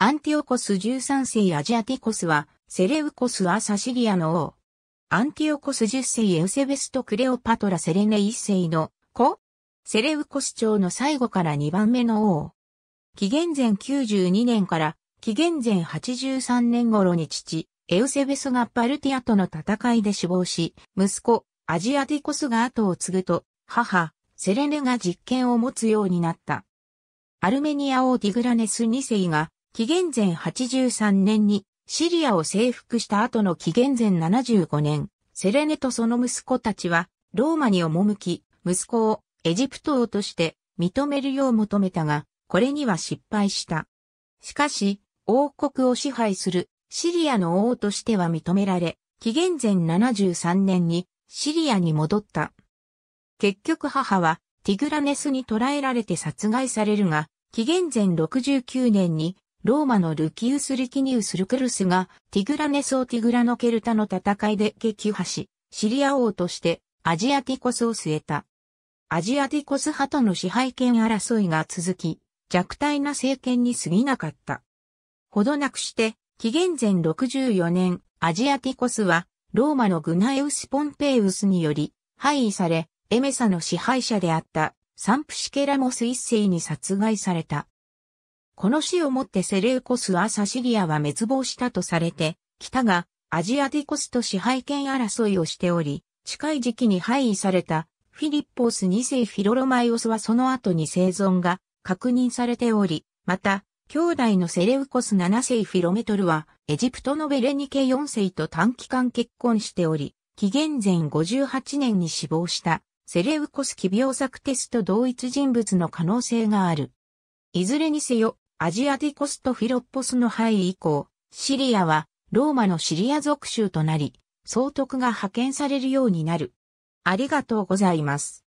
アンティオコス13世アジアティコスは、セレウコスアサシリアの王。アンティオコス10世エウセベスとクレオパトラセレネ1世の子セレウコス朝の最後から2番目の王。紀元前92年から紀元前83年頃に父、エウセベスがパルティアとの戦いで死亡し、息子、アジアティコスが後を継ぐと、母、セレネが実権を持つようになった。アルメニア王ティグラネス2世が紀元前83年にシリアを征服した後の紀元前75年、セレネとその息子たちはローマに赴き、息子をエジプト王として認めるよう求めたが、これには失敗した。しかし、王国を支配するシリアの王としては認められ、紀元前73年にシリアに戻った。結局母はティグラネスに捕らえられて殺害されるが、紀元前69年にローマのルキウス・リキニウス・ルクルスがティグラネソー・ティグラノ・ケルタの戦いで撃破し、シリア王としてアジアティコスを据えた。アジアティコス派との支配権争いが続き、弱体な政権に過ぎなかった。ほどなくして、紀元前64年、アジアティコスは、ローマのグナエウス・ポンペイウスにより、廃位され、エメサの支配者であった、サンプシケラモス一世に殺害された。この死をもってセレウコス・アサシリアは滅亡したとされて、北がアジアディコスと支配権争いをしており、近い時期に廃位されたフィリッポース2世フィロロマイオスはその後に生存が確認されており、また、兄弟のセレウコス7世フィロメトルは、エジプトのベレニケ4世と短期間結婚しており、紀元前58年に死亡したセレウコス奇病作テスト同一人物の可能性がある。いずれにせよ、アジアティコスとフィロッポスの敗以降、シリアはローマのシリア属州となり、総督が派遣されるようになる。ありがとうございます。